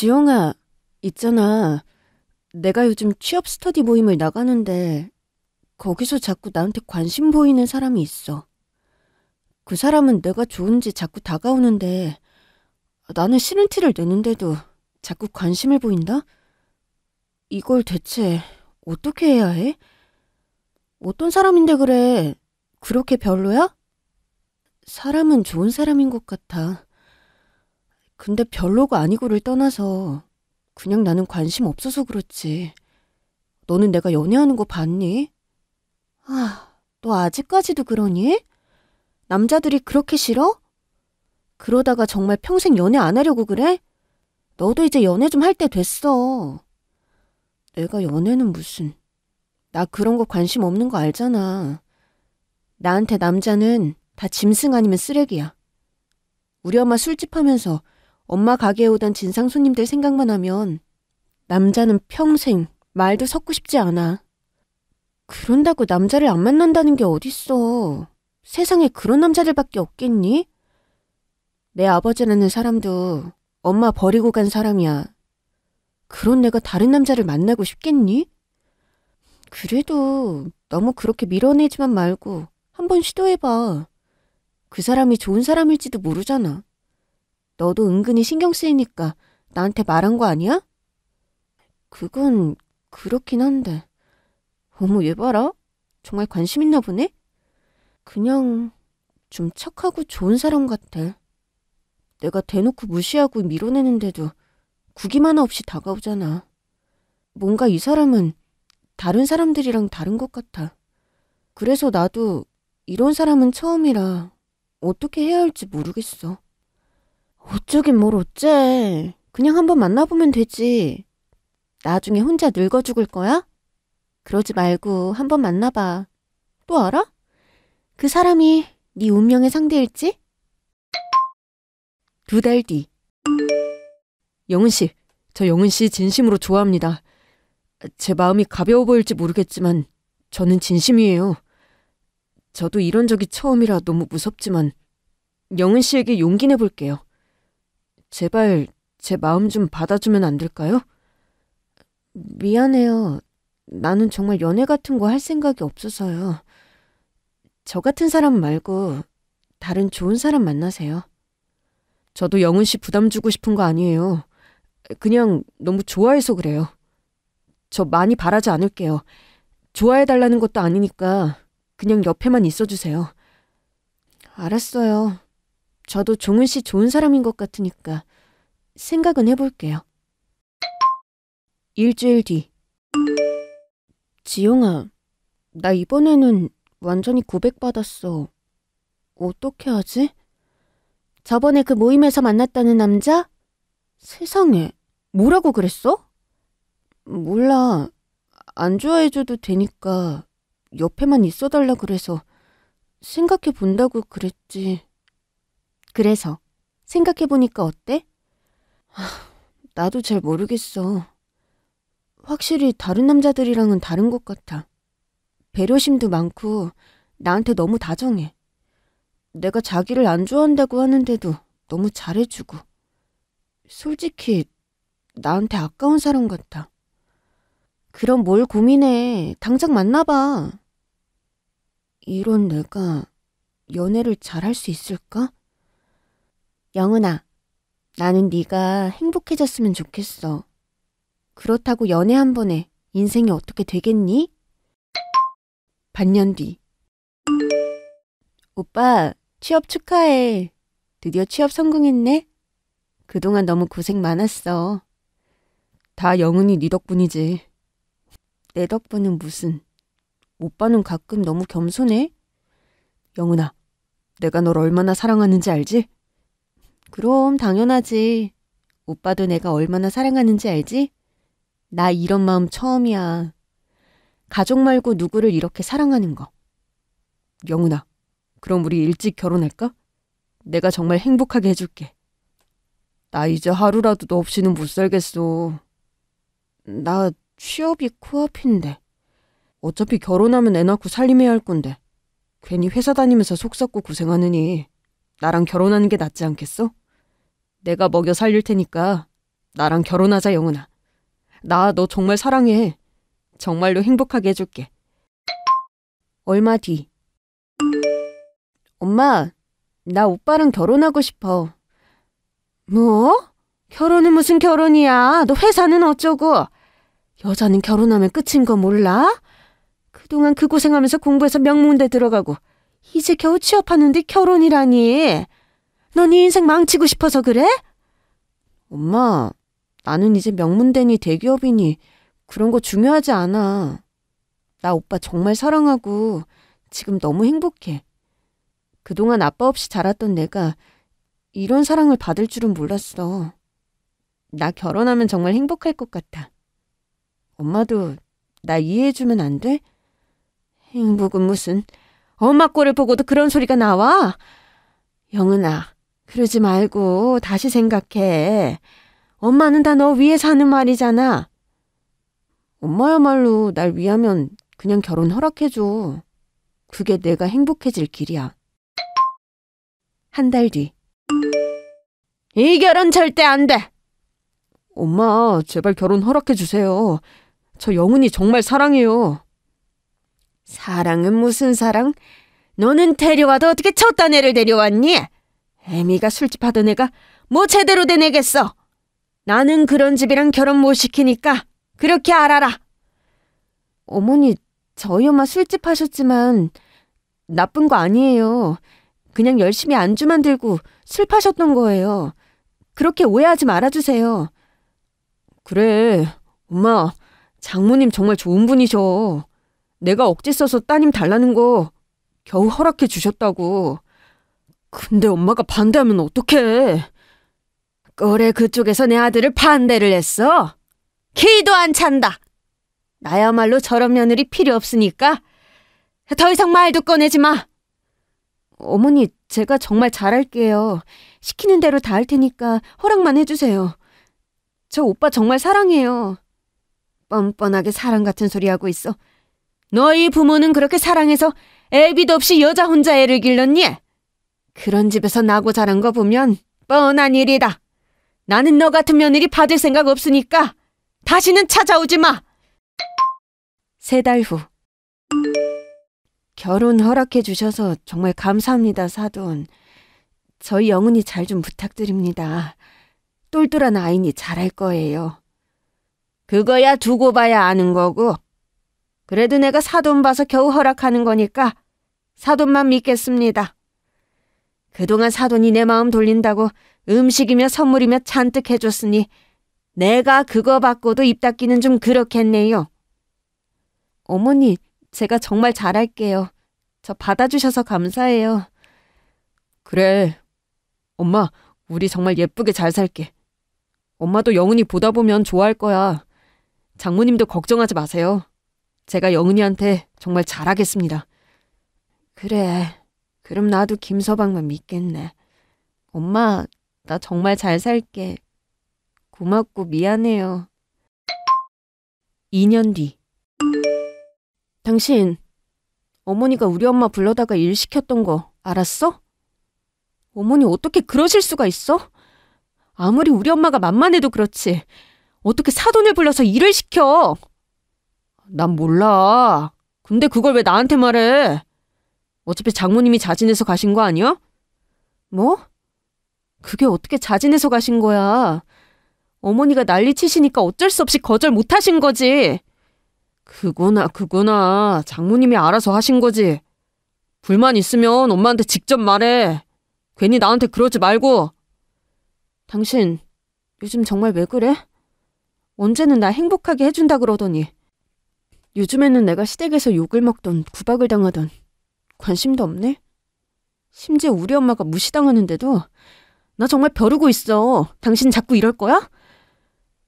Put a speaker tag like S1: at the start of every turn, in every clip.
S1: 지영아, 있잖아. 내가 요즘 취업 스터디 모임을 나가는데 거기서 자꾸 나한테 관심 보이는 사람이 있어. 그 사람은 내가 좋은지 자꾸 다가오는데 나는 싫은 티를 내는데도 자꾸 관심을 보인다? 이걸 대체 어떻게 해야 해? 어떤 사람인데 그래? 그렇게 별로야? 사람은 좋은 사람인 것 같아. 근데 별로가 아니고를 떠나서 그냥 나는 관심 없어서 그렇지. 너는 내가 연애하는 거 봤니? 아, 너 아직까지도 그러니? 남자들이 그렇게 싫어? 그러다가 정말 평생 연애 안 하려고 그래? 너도 이제 연애 좀 할 때 됐어. 내가 연애는 무슨. 나 그런 거 관심 없는 거 알잖아. 나한테 남자는 다 짐승 아니면 쓰레기야. 우리 엄마 술집 하면서 엄마 가게에 오던 진상 손님들 생각만 하면 남자는 평생 말도 섞고 싶지 않아. 그런다고 남자를 안 만난다는 게 어딨어. 세상에 그런 남자들밖에 없겠니? 내 아버지라는 사람도 엄마 버리고 간 사람이야. 그런 내가 다른 남자를 만나고 싶겠니? 그래도 너무 그렇게 밀어내지만 말고 한번 시도해봐. 그 사람이 좋은 사람일지도 모르잖아. 너도 은근히 신경 쓰이니까 나한테 말한 거 아니야? 그건 그렇긴 한데. 어머, 얘 봐라. 정말 관심 있나 보네? 그냥 좀 착하고 좋은 사람 같아. 내가 대놓고 무시하고 밀어내는데도 구김 하나 없이 다가오잖아. 뭔가 이 사람은 다른 사람들이랑 다른 것 같아. 그래서 나도 이런 사람은 처음이라 어떻게 해야 할지 모르겠어. 어쩌긴 뭘 어째. 그냥 한번 만나보면 되지. 나중에 혼자 늙어 죽을 거야? 그러지 말고 한번 만나봐. 또 알아? 그 사람이 네 운명의 상대일지? 두 달 뒤. 영은 씨, 저 영은 씨 진심으로 좋아합니다. 제 마음이 가벼워 보일지 모르겠지만 저는 진심이에요. 저도 이런 적이 처음이라 너무 무섭지만 영은 씨에게 용기 내볼게요. 제발 제 마음 좀 받아주면 안 될까요? 미안해요. 나는 정말 연애 같은 거 할 생각이 없어서요. 저 같은 사람 말고 다른 좋은 사람 만나세요. 저도 영은 씨 부담 주고 싶은 거 아니에요. 그냥 너무 좋아해서 그래요. 저 많이 바라지 않을게요. 좋아해달라는 것도 아니니까 그냥 옆에만 있어주세요. 알았어요. 저도 종은 씨 좋은 사람인 것 같으니까 생각은 해볼게요. 일주일 뒤. 지용아, 나 이번에는 완전히 고백받았어. 어떻게 하지? 저번에 그 모임에서 만났다는 남자? 세상에, 뭐라고 그랬어? 몰라. 안 좋아해줘도 되니까 옆에만 있어달라 그래서 생각해 본다고 그랬지. 그래서 생각해보니까 어때? 아, 나도 잘 모르겠어. 확실히 다른 남자들이랑은 다른 것 같아. 배려심도 많고 나한테 너무 다정해. 내가 자기를 안 좋아한다고 하는데도 너무 잘해주고. 솔직히 나한테 아까운 사람 같아. 그럼 뭘 고민해. 당장 만나봐. 이런 내가 연애를 잘할 수 있을까? 영은아, 나는 네가 행복해졌으면 좋겠어. 그렇다고 연애 한 번에 인생이 어떻게 되겠니? 반년 뒤. 오빠, 취업 축하해. 드디어 취업 성공했네. 그동안 너무 고생 많았어. 다 영은이 네 덕분이지. 내 덕분은 무슨. 오빠는 가끔 너무 겸손해. 영은아, 내가 널 얼마나 사랑하는지 알지? 그럼 당연하지. 오빠도 내가 얼마나 사랑하는지 알지? 나 이런 마음 처음이야. 가족 말고 누구를 이렇게 사랑하는 거. 영훈아, 그럼 우리 일찍 결혼할까? 내가 정말 행복하게 해줄게. 나 이제 하루라도 너 없이는 못 살겠어. 나 취업이 코앞인데. 어차피 결혼하면 애 낳고 살림해야 할 건데. 괜히 회사 다니면서 속 썩고 고생하느니 나랑 결혼하는 게 낫지 않겠어? 내가 먹여 살릴 테니까 나랑 결혼하자, 영훈아. 나 너 정말 사랑해. 정말로 행복하게 해줄게. 얼마 뒤. 엄마, 나 오빠랑 결혼하고 싶어. 뭐? 결혼은 무슨 결혼이야? 너 회사는 어쩌고? 여자는 결혼하면 끝인 거 몰라? 그동안 그 고생하면서 공부해서 명문대 들어가고 이제 겨우 취업하는데 결혼이라니. 넌네 인생 망치고 싶어서 그래? 엄마, 나는 이제 명문대니 대기업이니 그런 거 중요하지 않아. 나 오빠 정말 사랑하고 지금 너무 행복해. 그동안 아빠 없이 자랐던 내가 이런 사랑을 받을 줄은 몰랐어. 나 결혼하면 정말 행복할 것 같아. 엄마도 나 이해해주면 안 돼? 행복은 무슨 엄마 꼴을 보고도 그런 소리가 나와? 영은아, 그러지 말고 다시 생각해. 엄마는 다 너 위해 사는 말이잖아. 엄마야말로 날 위하면 그냥 결혼 허락해줘. 그게 내가 행복해질 길이야. 한 달 뒤. 이 결혼 절대 안 돼! 엄마, 제발 결혼 허락해주세요. 저 영훈이 정말 사랑해요. 사랑은 무슨 사랑? 너는 데려와도 어떻게 첫단애를 데려왔니? 애미가 술집 하던 애가 뭐 제대로 된 애겠어. 나는 그런 집이랑 결혼 못 시키니까 그렇게 알아라. 어머니, 저희 엄마 술집 하셨지만 나쁜 거 아니에요. 그냥 열심히 안주만 들고 술 파셨던 거예요. 그렇게 오해하지 말아주세요. 그래, 엄마, 장모님 정말 좋은 분이셔. 내가 억지 써서 따님 달라는 거 겨우 허락해 주셨다고. 근데 엄마가 반대하면 어떡해? 꼴에 그쪽에서 내 아들을 반대를 했어? 키도 안 찬다. 나야말로 저런 며느리 필요 없으니까 더 이상 말도 꺼내지 마. 어머니, 제가 정말 잘할게요. 시키는 대로 다 할 테니까 허락만 해주세요. 저 오빠 정말 사랑해요. 뻔뻔하게 사랑 같은 소리 하고 있어. 너희 부모는 그렇게 사랑해서 애비도 없이 여자 혼자 애를 길렀니? 그런 집에서 나고 자란 거 보면 뻔한 일이다. 나는 너 같은 며느리 받을 생각 없으니까 다시는 찾아오지 마. 세 달 후. 결혼 허락해 주셔서 정말 감사합니다, 사돈. 저희 영은이 잘 좀 부탁드립니다. 똘똘한 아이니 잘할 거예요. 그거야 두고 봐야 아는 거고. 그래도 내가 사돈 봐서 겨우 허락하는 거니까 사돈만 믿겠습니다. 그동안 사돈이 내 마음 돌린다고 음식이며 선물이며 잔뜩 해줬으니 내가 그거 받고도 입 닦기는 좀 그렇겠네요. 어머니, 제가 정말 잘할게요. 저 받아주셔서 감사해요. 그래. 엄마, 우리 정말 예쁘게 잘 살게. 엄마도 영은이 보다 보면 좋아할 거야. 장모님도 걱정하지 마세요. 제가 영은이한테 정말 잘하겠습니다. 그래. 그럼 나도 김서방만 믿겠네. 엄마, 나 정말 잘 살게. 고맙고 미안해요. 2년 뒤. 당신, 어머니가 우리 엄마 불러다가 일 시켰던 거 알았어? 어머니 어떻게 그러실 수가 있어? 아무리 우리 엄마가 만만해도 그렇지. 어떻게 사돈을 불러서 일을 시켜? 난 몰라. 근데 그걸 왜 나한테 말해? 어차피 장모님이 자진해서 가신 거 아니야? 뭐? 그게 어떻게 자진해서 가신 거야? 어머니가 난리 치시니까 어쩔 수 없이 거절 못 하신 거지. 그구나, 그구나. 장모님이 알아서 하신 거지. 불만 있으면 엄마한테 직접 말해. 괜히 나한테 그러지 말고. 당신, 요즘 정말 왜 그래? 언제는 나 행복하게 해준다 그러더니. 요즘에는 내가 시댁에서 욕을 먹던 구박을 당하던 관심도 없네? 심지어 우리 엄마가 무시당하는데도 나 정말 벼르고 있어. 당신 자꾸 이럴 거야?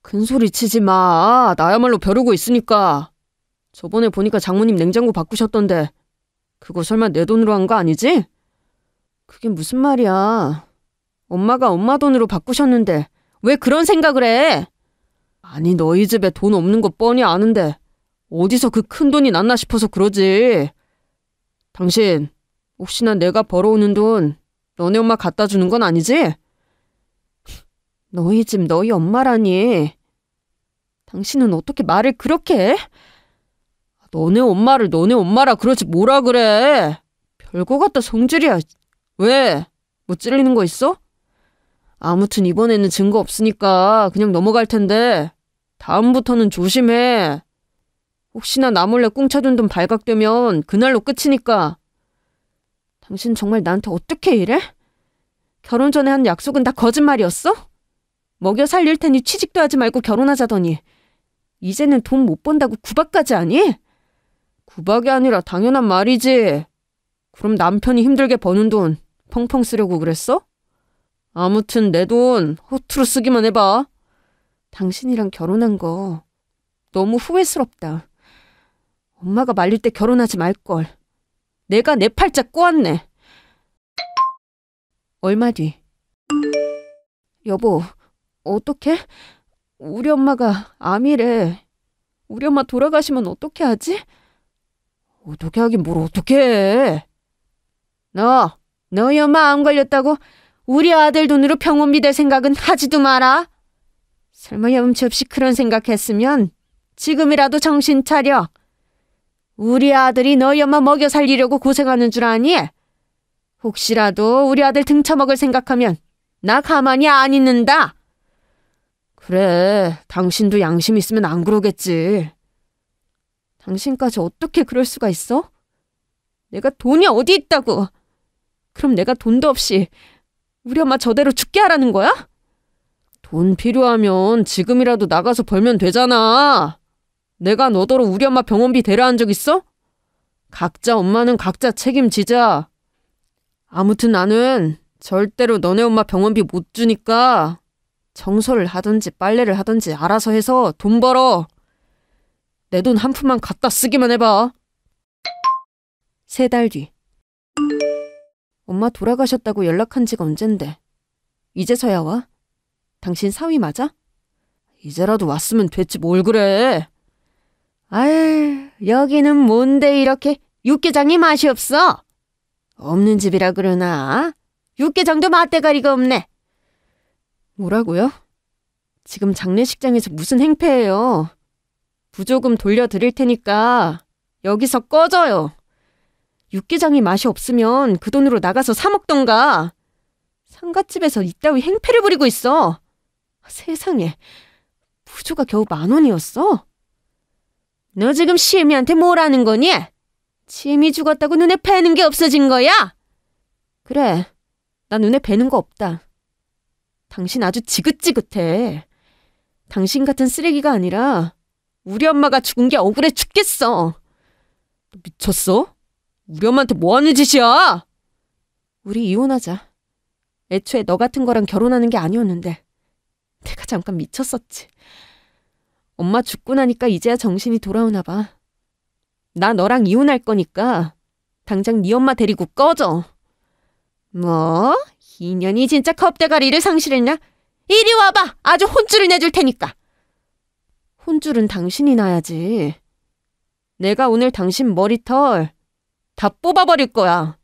S1: 큰소리 치지 마. 나야말로 벼르고 있으니까. 저번에 보니까 장모님 냉장고 바꾸셨던데 그거 설마 내 돈으로 한 거 아니지? 그게 무슨 말이야. 엄마가 엄마 돈으로 바꾸셨는데 왜 그런 생각을 해? 아니 너희 집에 돈 없는 거 뻔히 아는데 어디서 그 큰 돈이 났나 싶어서 그러지. 당신, 혹시나 내가 벌어오는 돈 너네 엄마 갖다 주는 건 아니지? 너희 집 너희 엄마라니. 당신은 어떻게 말을 그렇게 해? 너네 엄마를 너네 엄마라 그러지 뭐라 그래. 별거 같다 성질이야. 왜? 뭐 찔리는 거 있어? 아무튼 이번에는 증거 없으니까 그냥 넘어갈 텐데 다음부터는 조심해. 혹시나 나 몰래 꽁쳐둔돈 발각되면 그날로 끝이니까. 당신 정말 나한테 어떻게 이래? 결혼 전에 한 약속은 다 거짓말이었어? 먹여 살릴 테니 취직도 하지 말고 결혼하자더니 이제는 돈 못 번다고 구박까지 하니 구박이 아니라 당연한 말이지. 그럼 남편이 힘들게 버는 돈 펑펑 쓰려고 그랬어? 아무튼 내 돈 허투루 쓰기만 해봐. 당신이랑 결혼한 거 너무 후회스럽다. 엄마가 말릴 때 결혼하지 말걸. 내가 내 팔자 꼬았네. 얼마 뒤. 여보, 어떻게? 우리 엄마가 암이래. 우리 엄마 돌아가시면 어떻게 하지? 어떻게 하긴 뭘 어떻게 너, 너희 엄마 암 걸렸다고 우리 아들 돈으로 병원 비될 생각은 하지도 마라. 설마 염치 없이 그런 생각했으면 지금이라도 정신 차려. 우리 아들이 너희 엄마 먹여 살리려고 고생하는 줄 아니? 혹시라도 우리 아들 등쳐먹을 생각하면 나 가만히 안 있는다. 그래, 당신도 양심 있으면 안 그러겠지. 당신까지 어떻게 그럴 수가 있어? 내가 돈이 어디 있다고. 그럼 내가 돈도 없이 우리 엄마 저대로 죽게 하라는 거야? 돈 필요하면 지금이라도 나가서 벌면 되잖아. 내가 너더러 우리 엄마 병원비 데려한적 있어? 각자 엄마는 각자 책임지자. 아무튼 나는 절대로 너네 엄마 병원비 못 주니까 정서를 하든지 빨래를 하든지 알아서 해서 돈 벌어. 내 돈 한 푼만 갖다 쓰기만 해봐. 세 달 뒤. 엄마 돌아가셨다고 연락한 지가 언젠데. 이제서야 와? 당신 사위 맞아? 이제라도 왔으면 됐지 뭘 그래. 아휴 여기는 뭔데 이렇게 육개장이 맛이 없어? 없는 집이라 그러나? 육개장도 맛대가리가 없네. 뭐라고요? 지금 장례식장에서 무슨 행패예요? 부조금 돌려드릴 테니까 여기서 꺼져요. 육개장이 맛이 없으면 그 돈으로 나가서 사 먹던가. 상갓집에서 이따위 행패를 부리고 있어. 세상에, 부조가 겨우 만 원이었어? 너 지금 시미한테 뭐라는 거니? 시미 죽었다고 눈에 뵈는 게 없어진 거야? 그래, 나 눈에 뵈는 거 없다. 당신 아주 지긋지긋해. 당신 같은 쓰레기가 아니라 우리 엄마가 죽은 게 억울해 죽겠어. 미쳤어? 우리 엄마한테 뭐 하는 짓이야? 우리 이혼하자. 애초에 너 같은 거랑 결혼하는 게 아니었는데 내가 잠깐 미쳤었지. 엄마 죽고 나니까 이제야 정신이 돌아오나 봐. 나 너랑 이혼할 거니까 당장 네 엄마 데리고 꺼져. 뭐? 이년이 진짜 컵대가리를 상실했냐? 이리 와봐! 아주 혼쭐을 내줄 테니까! 혼쭐은 당신이 나야지. 내가 오늘 당신 머리털 다 뽑아버릴 거야.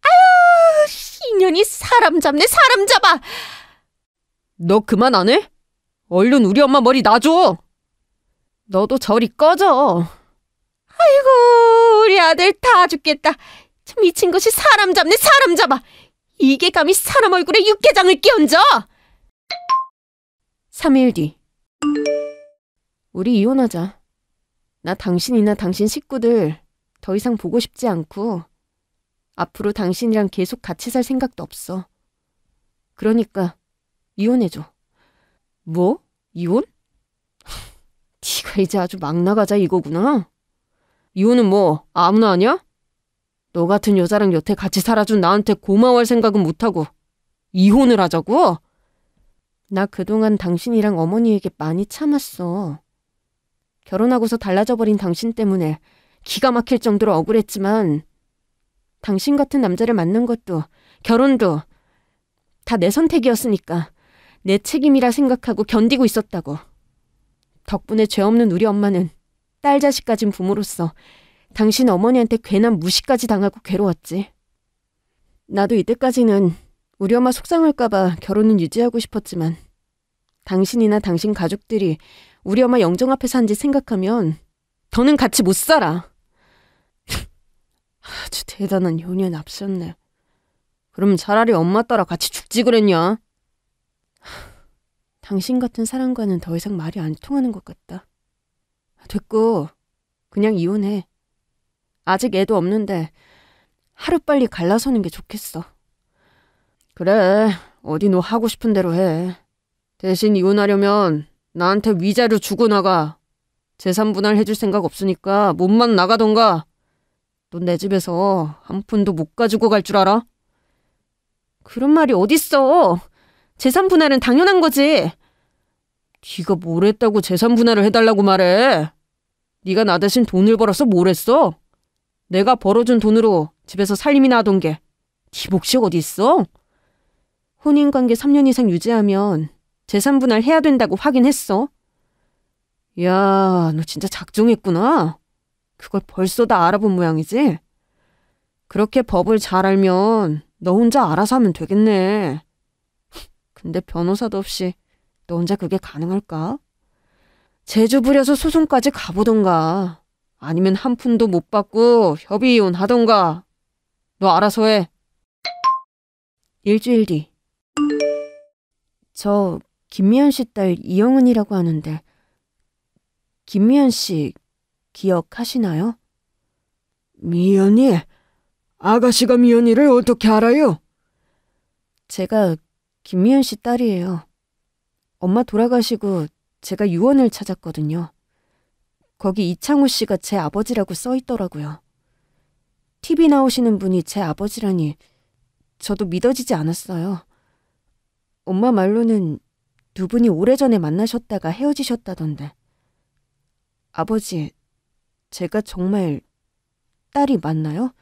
S1: 아유, 이년이 사람 잡네, 사람 잡아! 너 그만 안 해? 얼른 우리 엄마 머리 놔줘! 너도 저리 꺼져. 아이고, 우리 아들 다 죽겠다. 참 미친 것이 사람 잡네, 사람 잡아. 이게 감히 사람 얼굴에 육개장을 끼얹어! 3일 뒤. 우리 이혼하자. 나 당신이나 당신 식구들 더 이상 보고 싶지 않고, 앞으로 당신이랑 계속 같이 살 생각도 없어. 그러니까, 이혼해줘. 뭐? 이혼? 네가 이제 아주 막 나가자 이거구나. 이혼은 뭐 아무나 아냐너 같은 여자랑 여태 같이 살아준 나한테 고마워할 생각은 못하고 이혼을 하자고? 나 그동안 당신이랑 어머니에게 많이 참았어. 결혼하고서 달라져버린 당신 때문에 기가 막힐 정도로 억울했지만 당신 같은 남자를 만난 것도 결혼도 다 내 선택이었으니까. 내 책임이라 생각하고 견디고 있었다고. 덕분에 죄 없는 우리 엄마는 딸 자식 가진 부모로서 당신 어머니한테 괜한 무시까지 당하고 괴로웠지. 나도 이때까지는 우리 엄마 속상할까봐 결혼은 유지하고 싶었지만 당신이나 당신 가족들이 우리 엄마 영정 앞에 산지 생각하면 더는 같이 못 살아. 아주 대단한 요년 앞섰네 그럼 차라리 엄마 따라 같이 죽지 그랬냐? 당신 같은 사람과는 더 이상 말이 안 통하는 것 같다. 됐고, 그냥 이혼해. 아직 애도 없는데 하루빨리 갈라서는 게 좋겠어. 그래, 어디 너 하고 싶은 대로 해. 대신 이혼하려면 나한테 위자료 주고 나가. 재산 분할 해줄 생각 없으니까 몸만 나가던가. 넌 내 집에서 한 푼도 못 가지고 갈 줄 알아? 그런 말이 어딨어. 재산 분할은 당연한 거지. 네가 뭘 했다고 재산 분할을 해달라고 말해. 네가 나 대신 돈을 벌어서 뭘 했어? 내가 벌어준 돈으로 집에서 살림이나 던게 네 몫이 어디 있어? 혼인관계 3년 이상 유지하면 재산 분할 해야 된다고 확인했어. 야, 너 진짜 작정했구나. 그걸 벌써 다 알아본 모양이지? 그렇게 법을 잘 알면 너 혼자 알아서 하면 되겠네. 근데 변호사도 없이 너 혼자 그게 가능할까? 제주 부려서 소송까지 가보던가 아니면 한 푼도 못 받고 협의 이혼 하던가 너 알아서 해. 일주일 뒤. 저 김미연 씨 딸 이영은이라고 하는데 김미연 씨 기억하시나요? 미연이? 아가씨가 미연이를 어떻게 알아요? 제가 김미연 씨 딸이에요. 엄마 돌아가시고 제가 유언을 찾았거든요. 거기 이창호 씨가 제 아버지라고 써 있더라고요. TV 나오시는 분이 제 아버지라니 저도 믿어지지 않았어요. 엄마 말로는 두 분이 오래전에 만나셨다가 헤어지셨다던데. 아버지, 제가 정말 딸이 맞나요?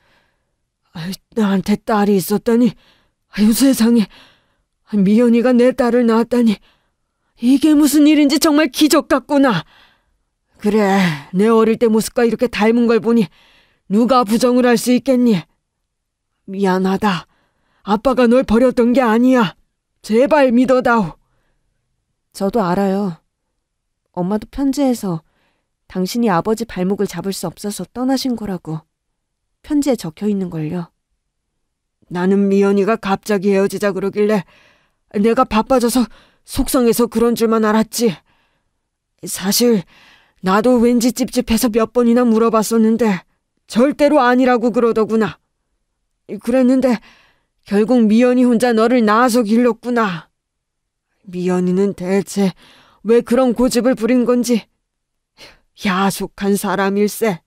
S1: 아이, 나한테 딸이 있었다니. 아유, 세상에. 미연이가 내 딸을 낳았다니 이게 무슨 일인지 정말 기적 같구나. 그래, 내 어릴 때 모습과 이렇게 닮은 걸 보니 누가 부정을 할 수 있겠니? 미안하다. 아빠가 널 버렸던 게 아니야. 제발 믿어다오. 저도 알아요. 엄마도 편지에서 당신이 아버지 발목을 잡을 수 없어서 떠나신 거라고 편지에 적혀 있는 걸요. 나는 미연이가 갑자기 헤어지자 그러길래 내가 바빠져서 속상해서 그런 줄만 알았지. 사실 나도 왠지 찝찝해서 몇 번이나 물어봤었는데 절대로 아니라고 그러더구나. 그랬는데 결국 미연이 혼자 너를 낳아서 길렀구나. 미연이는 대체 왜 그런 고집을 부린 건지 야속한 사람일세.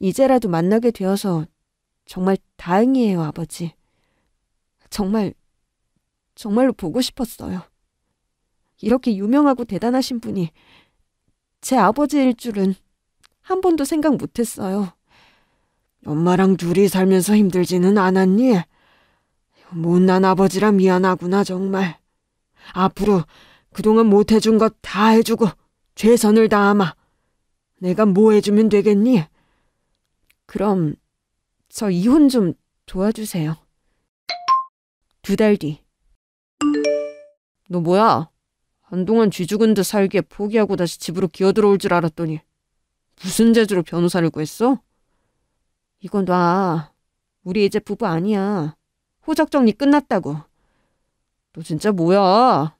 S1: 이제라도 만나게 되어서 정말 다행이에요, 아버지. 정말 정말로 보고 싶었어요. 이렇게 유명하고 대단하신 분이 제 아버지일 줄은 한 번도 생각 못했어요. 엄마랑 둘이 살면서 힘들지는 않았니? 못난 아버지라 미안하구나 정말. 앞으로 그동안 못해준 것 다 해주고 최선을 다하마. 내가 뭐 해주면 되겠니? 그럼 저 이혼 좀 도와주세요. 두 달 뒤. 너 뭐야? 한동안 쥐죽은 듯 살기에 포기하고 다시 집으로 기어들어올 줄 알았더니 무슨 재주로 변호사를 구했어? 이건 놔. 우리 이제 부부 아니야. 호적 정리 끝났다고. 너 진짜 뭐야?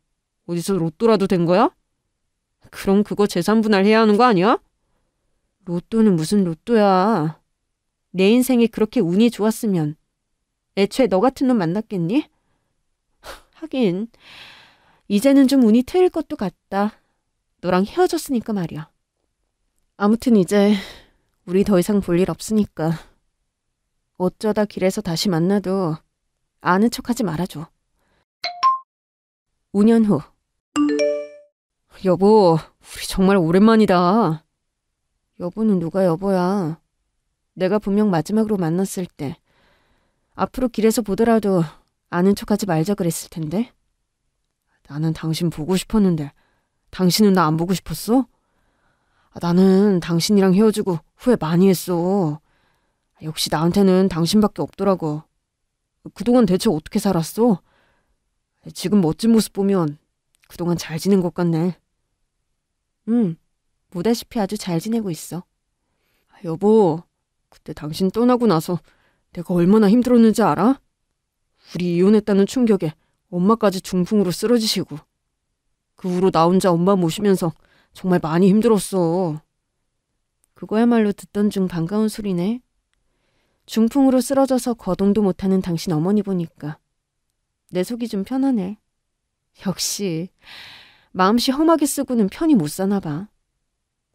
S1: 어디서 로또라도 된 거야? 그럼 그거 재산 분할해야 하는 거 아니야? 로또는 무슨 로또야. 내 인생이 그렇게 운이 좋았으면 애초에 너 같은 놈 만났겠니? 하긴 이제는 좀 운이 트일 것도 같다. 너랑 헤어졌으니까 말이야. 아무튼 이제 우리 더 이상 볼 일 없으니까 어쩌다 길에서 다시 만나도 아는 척하지 말아줘. 5년 후 여보, 우리 정말 오랜만이다. 여보는 누가 여보야. 내가 분명 마지막으로 만났을 때 앞으로 길에서 보더라도 아는 척하지 말자 그랬을 텐데. 나는 당신 보고 싶었는데 당신은 나 안 보고 싶었어? 아, 나는 당신이랑 헤어지고 후회 많이 했어. 아, 역시 나한테는 당신밖에 없더라고. 그동안 대체 어떻게 살았어? 아, 지금 멋진 모습 보면 그동안 잘 지낸 것 같네. 응, 보다시피 아주 잘 지내고 있어. 여보, 그때 당신 떠나고 나서 내가 얼마나 힘들었는지 알아? 우리 이혼했다는 충격에 엄마까지 중풍으로 쓰러지시고 그 후로 나 혼자 엄마 모시면서 정말 많이 힘들었어. 그거야말로 듣던 중 반가운 소리네. 중풍으로 쓰러져서 거동도 못하는 당신 어머니 보니까 내 속이 좀 편하네. 역시 마음씨 험하게 쓰고는 편히 못 사나 봐.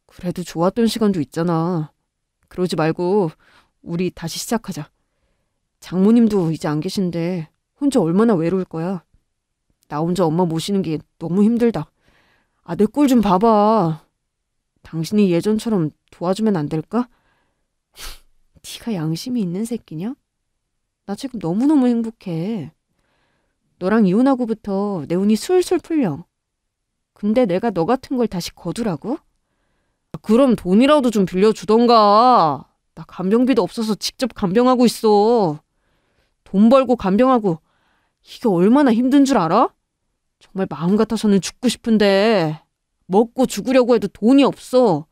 S1: 그래도 좋았던 시간도 있잖아. 그러지 말고 우리 다시 시작하자. 장모님도 이제 안 계신데 혼자 얼마나 외로울 거야. 나 혼자 엄마 모시는 게 너무 힘들다. 아, 내 꼴 좀 봐봐. 당신이 예전처럼 도와주면 안 될까? 네가 양심이 있는 새끼냐? 나 지금 너무너무 행복해. 너랑 이혼하고부터 내 운이 술술 풀려. 근데 내가 너 같은 걸 다시 거두라고? 아, 그럼 돈이라도 좀 빌려주던가. 나 간병비도 없어서 직접 간병하고 있어. 돈 벌고 간병하고 이게 얼마나 힘든 줄 알아? 정말 마음 같아서는 죽고 싶은데 먹고 죽으려고 해도 돈이 없어.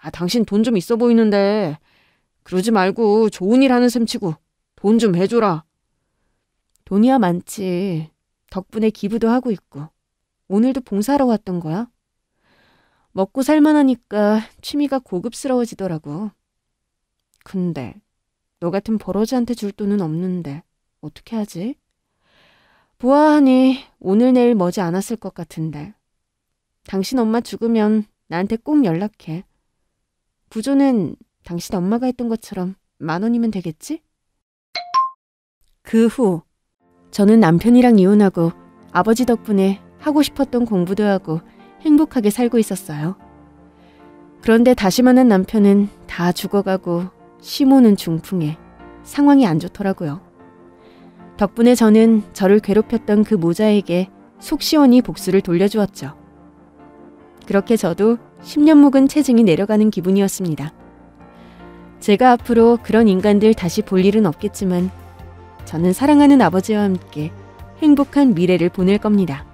S1: 아, 당신 돈 좀 있어 보이는데 그러지 말고 좋은 일 하는 셈 치고 돈 좀 해줘라. 돈이야 많지. 덕분에 기부도 하고 있고. 오늘도 봉사하러 왔던 거야. 먹고 살만하니까 취미가 고급스러워지더라고. 근데 너 같은 버러지한테 줄 돈은 없는데 어떻게 하지? 보아하니 오늘 내일 머지 않았을 것 같은데. 당신 엄마 죽으면 나한테 꼭 연락해. 부조는 당신 엄마가 했던 것처럼 만 원이면 되겠지? 그 후 저는 남편이랑 이혼하고 아버지 덕분에 하고 싶었던 공부도 하고 행복하게 살고 있었어요. 그런데 다시 만난 남편은 다 죽어가고 시모는 중풍에 상황이 안 좋더라고요. 덕분에 저는 저를 괴롭혔던 그 모자에게 속 시원히 복수를 돌려주었죠. 그렇게 저도 10년 묵은 체증이 내려가는 기분이었습니다. 제가 앞으로 그런 인간들 다시 볼 일은 없겠지만 저는 사랑하는 아버지와 함께 행복한 미래를 보낼 겁니다.